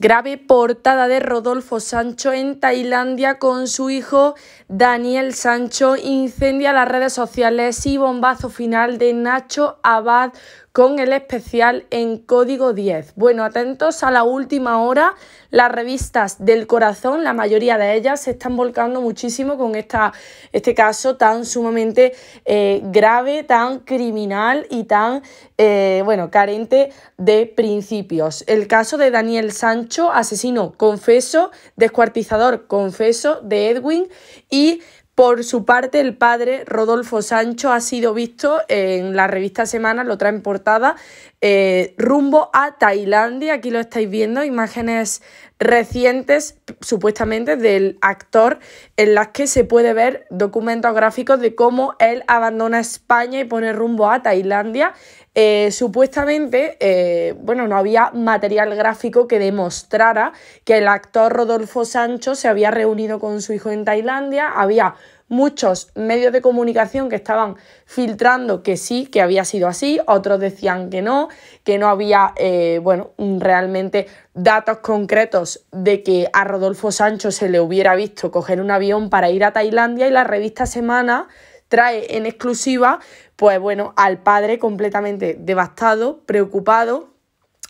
Grave portada de Rodolfo Sancho en Tailandia con su hijo Daniel Sancho incendia las redes sociales y bombazo final de Nacho Abad con el especial en código 10. Bueno, atentos a la última hora, las revistas del corazón, la mayoría de ellas se están volcando muchísimo con esta, este caso tan sumamente eh, grave, tan criminal y tan, eh, bueno, carente de principios. El caso de Daniel Sancho asesino, confeso, descuartizador, confeso, de Edwin y por su parte, el padre Rodolfo Sancho ha sido visto en la revista Semana, lo traen portada, eh, rumbo a Tailandia. Aquí lo estáis viendo, imágenes recientes, supuestamente, del actor, en las que se puede ver documentos gráficos de cómo él abandona España y pone rumbo a Tailandia. Eh, supuestamente, eh, bueno, no había material gráfico que demostrara que el actor Rodolfo Sancho se había reunido con su hijo en Tailandia, había muchos medios de comunicación que estaban filtrando que sí, que había sido así, otros decían que no, que no había, eh, bueno, realmente datos concretos de que a Rodolfo Sancho se le hubiera visto coger un avión para ir a Tailandia y la revista Semana trae en exclusiva, pues bueno, al padre completamente devastado, preocupado,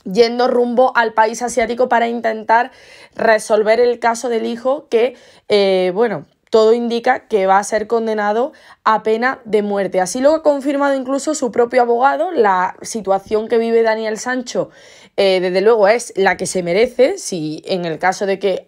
yendo rumbo al país asiático para intentar resolver el caso del hijo que, eh, bueno, todo indica que va a ser condenado a pena de muerte. Así lo ha confirmado incluso su propio abogado. La situación que vive Daniel Sancho, eh, desde luego, es la que se merece. Si en el caso de que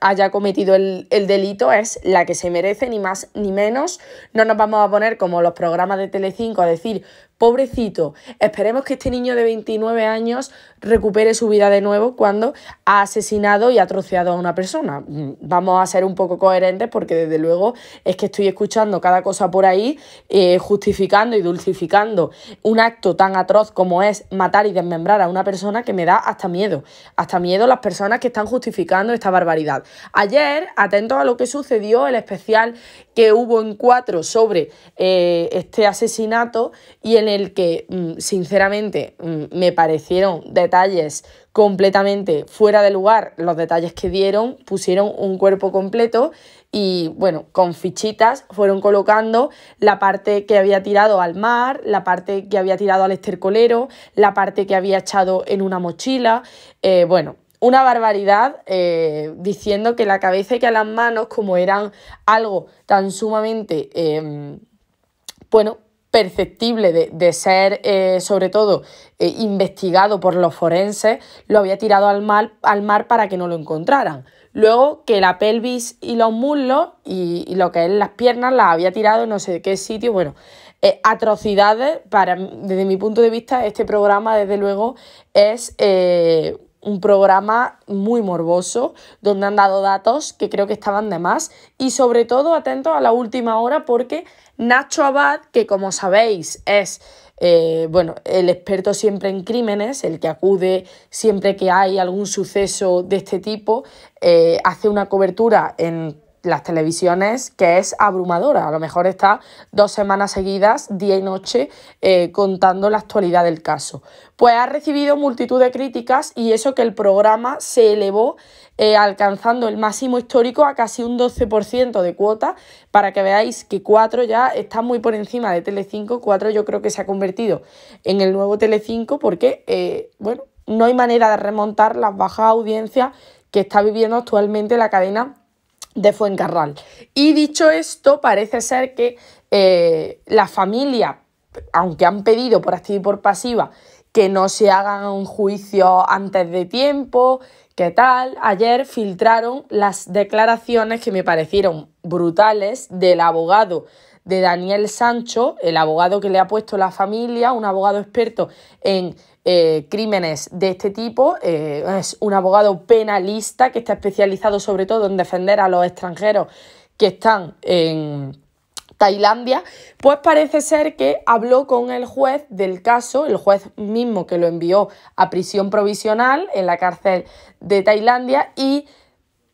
haya cometido el, el delito, es la que se merece, ni más ni menos. No nos vamos a poner como los programas de Telecinco a decir pobrecito, esperemos que este niño de 29 años recupere su vida de nuevo cuando ha asesinado y atrociado a una persona. Mm, vamos a ser un poco coherentes porque desde luego es que estoy escuchando cada cosa por ahí eh, justificando y dulcificando un acto tan atroz como es matar y desmembrar a una persona que me da hasta miedo, hasta miedo las personas que están justificando esta barbaridad. Ayer, atentos a lo que sucedió, el especial que hubo en cuatro sobre eh, este asesinato y en el que, mm, sinceramente, mm, me parecieron detalles completamente fuera de lugar. Los detalles que dieron pusieron un cuerpo completo y, bueno, con fichitas fueron colocando la parte que había tirado al mar, la parte que había tirado al estercolero, la parte que había echado en una mochila. Eh, bueno, una barbaridad eh, diciendo que la cabeza y que las manos, como eran algo tan sumamente, em, bueno, perceptible de, ser eh, sobre todo eh, investigado por los forenses, lo había tirado al mar, al mar, para que no lo encontraran. Luego que la pelvis y los muslos y, lo que es las piernas las había tirado en no sé qué sitio, bueno, atrocidades, para, desde mi punto de vista este programa desde luego es un programa muy morboso, donde han dado datos que creo que estaban de más y sobre todo atento a la última hora porque Nacho Abad, que como sabéis es eh, bueno, el experto siempre en crímenes, el que acude siempre que hay algún suceso de este tipo, eh, hace una cobertura en las televisiones que es abrumadora. A lo mejor está dos semanas seguidas, día y noche, eh, contando la actualidad del caso. Pues ha recibido multitud de críticas y eso que el programa se elevó eh, alcanzando el máximo histórico a casi un 12% de cuota, para que veáis que 4 ya está muy por encima de Telecinco. 4 yo creo que se ha convertido en el nuevo Tele5. porque, eh, bueno, no hay manera de remontar las bajas audiencias que está viviendo actualmente la cadena de Fuencarral. Y dicho esto, parece ser que eh, la familia, aunque han pedido por activa y por pasiva que no se hagan juicio antes de tiempo, ¿Qué tal? Ayer filtraron las declaraciones que me parecieron brutales del abogado de Daniel Sancho, el abogado que le ha puesto la familia, un abogado experto en eh, crímenes de este tipo. Eh, es un abogado penalista que está especializado sobre todo en defender a los extranjeros que están en Tailandia, pues parece ser que habló con el juez del caso, el juez mismo que lo envió a prisión provisional en la cárcel de Tailandia y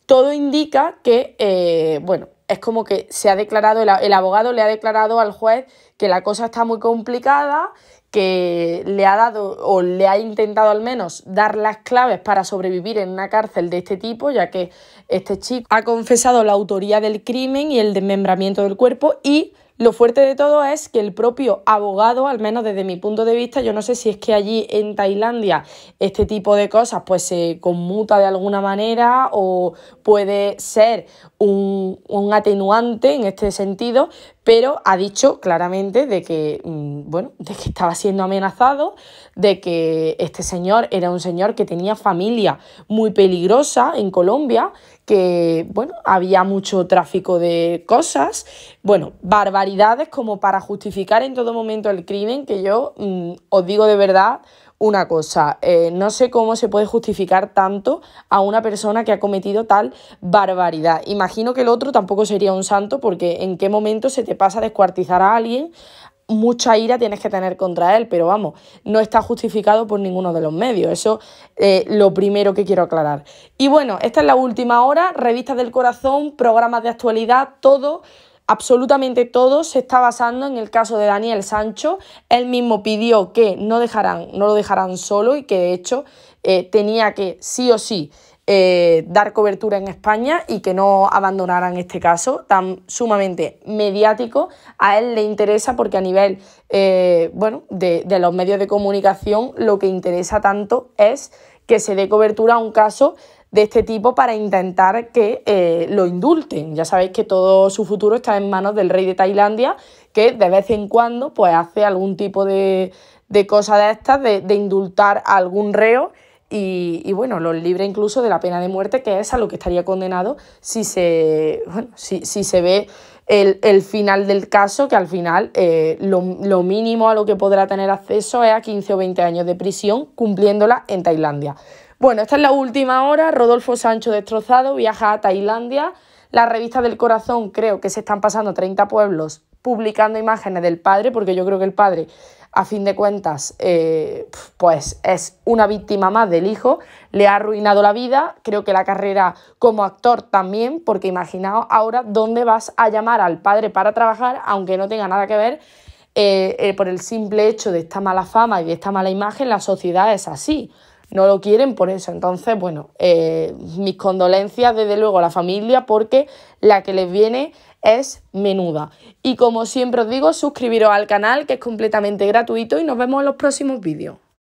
todo indica que, eh, bueno, es como que se ha declarado, el, el abogado le ha declarado al juez que la cosa está muy complicada que le ha dado o le ha intentado al menos dar las claves para sobrevivir en una cárcel de este tipo, ya que este chico ha confesado la autoría del crimen y el desmembramiento del cuerpo y lo fuerte de todo es que el propio abogado, al menos desde mi punto de vista, yo no sé si es que allí en Tailandia este tipo de cosas pues se conmuta de alguna manera o puede ser un, un atenuante en este sentido, pero ha dicho claramente de que, mm, bueno, de que estaba siendo amenazado, de que este señor era un señor que tenía familia muy peligrosa en Colombia, que, bueno, había mucho tráfico de cosas, bueno, barbaridades como para justificar en todo momento el crimen, que yo mm, os digo de verdad, una cosa, eh, no sé cómo se puede justificar tanto a una persona que ha cometido tal barbaridad. Imagino que el otro tampoco sería un santo porque en qué momento se te pasa a descuartizar a alguien, mucha ira tienes que tener contra él, pero vamos, no está justificado por ninguno de los medios. Eso es eh, lo primero que quiero aclarar. Y bueno, esta es la última hora, revistas del corazón, programas de actualidad, todo absolutamente todo se está basando en el caso de Daniel Sancho. Él mismo pidió que no, dejarán, no lo dejaran solo y que de hecho eh, tenía que sí o sí eh, dar cobertura en España y que no abandonaran este caso tan sumamente mediático. A él le interesa porque a nivel eh, bueno, de, de los medios de comunicación lo que interesa tanto es que se dé cobertura a un caso de este tipo para intentar que eh, lo indulten. Ya sabéis que todo su futuro está en manos del rey de Tailandia, que de vez en cuando pues, hace algún tipo de, de cosa de estas, de, indultar a algún reo. Y, bueno, los libre incluso de la pena de muerte, que es a lo que estaría condenado si se, bueno, si, si se ve el, final del caso, que al final eh, lo, lo, mínimo a lo que podrá tener acceso es a 15 o 20 años de prisión, cumpliéndola en Tailandia. Bueno, esta es la última hora. Rodolfo Sancho destrozado viaja a Tailandia. La revista del corazón creo que se están pasando 30 pueblos publicando imágenes del padre, porque yo creo que el padre a fin de cuentas, eh, pues es una víctima más del hijo, le ha arruinado la vida, creo que la carrera como actor también, porque imaginaos ahora dónde vas a llamar al padre para trabajar, aunque no tenga nada que ver, eh, eh, por el simple hecho de esta mala fama y de esta mala imagen, la sociedad es así. No lo quieren por eso. Entonces, bueno, mis condolencias desde luego a la familia porque la que les viene es menuda. Y como siempre os digo, suscribiros al canal que es completamente gratuito y nos vemos en los próximos vídeos.